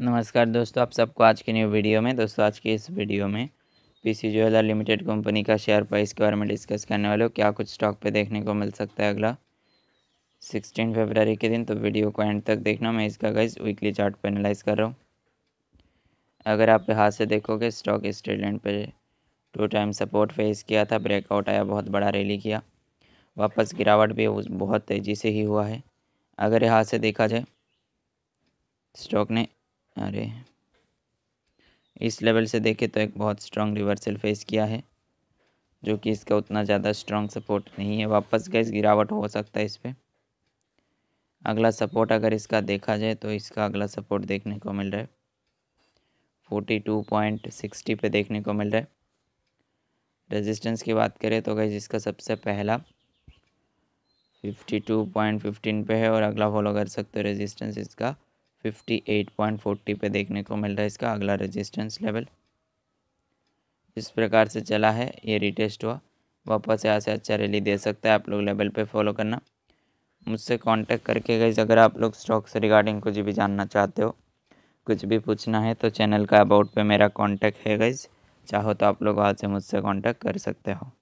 नमस्कार दोस्तों आप सबको आज की न्यू वीडियो में दोस्तों आज की इस वीडियो में पीसी ज्वेलर लिमिटेड कंपनी का शेयर प्राइस के बारे में डिस्कस करने वाले हो क्या कुछ स्टॉक पे देखने को मिल सकता है अगला सिक्सटीन फरवरी के दिन तो वीडियो को एंड तक देखना मैं इसका गाइज वीकली चार्ट पर एनालाइज कर रहा हूँ अगर आप हाथ से देखोगे स्टॉक इस पर टू टाइम सपोर्ट फेस किया था ब्रेकआउट आया बहुत बड़ा रैली किया वापस गिरावट भी बहुत तेज़ी से ही हुआ है अगर यहाँ से देखा जाए स्टॉक ने अरे इस लेवल से देखें तो एक बहुत स्ट्रांग रिवर्सल फेस किया है जो कि इसका उतना ज़्यादा स्ट्रॉन्ग सपोर्ट नहीं है वापस गैस गिरावट हो सकता है इस पर अगला सपोर्ट अगर इसका देखा जाए तो इसका अगला सपोर्ट देखने को मिल रहा है फोर्टी टू पॉइंट सिक्सटी पे देखने को मिल रहा है रेजिस्टेंस की बात करें तो गैस इसका सबसे पहला फिफ्टी टू पॉइंट फिफ्टीन पे है और अगला फॉलो कर सकते हो रेजिस्टेंस इसका फिफ्टी एट पॉइंट फोर्टी पे देखने को मिल रहा है इसका अगला रेजिस्टेंस लेवल जिस प्रकार से चला है ये रिटेस्ट हुआ वापस यहाँ से अच्छा रैली दे सकता है आप लोग लेवल पे फॉलो करना मुझसे कांटेक्ट करके गई अगर आप लोग स्टॉक से रिगार्डिंग कुछ भी जानना चाहते हो कुछ भी पूछना है तो चैनल का अबाउट पे मेरा कांटेक्ट है गई चाहो तो आप लोग वहाँ से मुझसे कांटेक्ट कर सकते हो